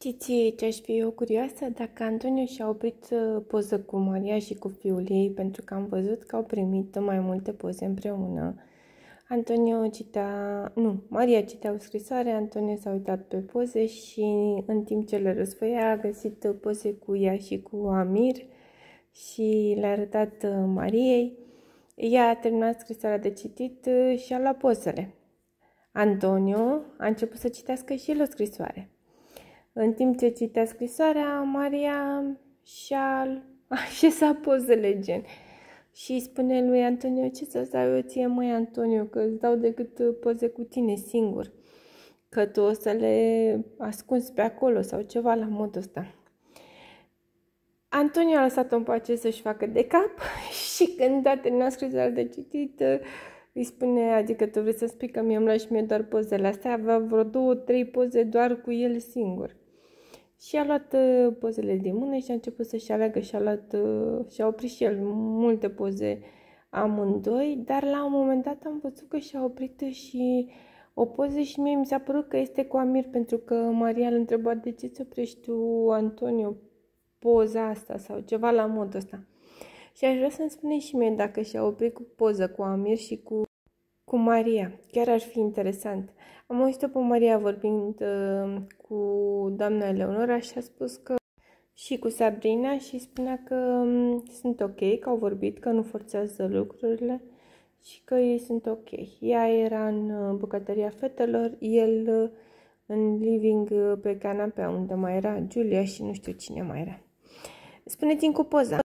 Știți ce aș fi eu curioasă? Dacă Antonio și-a oprit ă, poză cu Maria și cu fiul ei, pentru că am văzut că au primit mai multe poze împreună. Antonio citea, nu, Maria citea o scrisoare, Antonio s-a uitat pe poze și în timp ce le răsfăia a găsit poze cu ea și cu Amir și le-a arătat ă, Mariei. Ea a terminat scrisoarea de citit ă, și a luat pozele. Antonio a început să citească și el o scrisoare. În timp ce citea scrisoarea, Maria și-a așezat pozele gen. Și îi spune lui Antonio, ce să-ți dau eu ție, măi, Antonio, că îți dau decât uh, poze cu tine singur. Că tu o să le ascunzi pe acolo sau ceva la modul ăsta. Antonio a lăsat-o în pace să-și facă de cap și când a terminat scrisoarea de citit, uh, îi spune, adică tu vrei să spui că mi-am luat și mie doar pozele astea, avea vreo două, trei poze doar cu el singur. Și a luat uh, pozele din mână și a început să-și aleagă și a luat, uh, și-a oprit și el multe poze amândoi, dar la un moment dat am văzut că și-a oprit și o poză și mie mi s-a părut că este cu Amir, pentru că Maria îl întreba de ce ți oprești tu, Antonio, poza asta sau ceva la modul ăsta. Și aș vrea să-mi spune și mie dacă și-a oprit cu poză cu Amir și cu cu Maria. Chiar ar fi interesant. Am auzit-o pe Maria vorbind uh, cu doamna Eleonora și a spus că și cu Sabrina și spunea că um, sunt ok, că au vorbit, că nu forțează lucrurile și că ei sunt ok. Ea era în uh, bucătăria fetelor, el uh, în living uh, pe canapea unde mai era Julia și nu știu cine mai era. Spuneți-mi cu poza.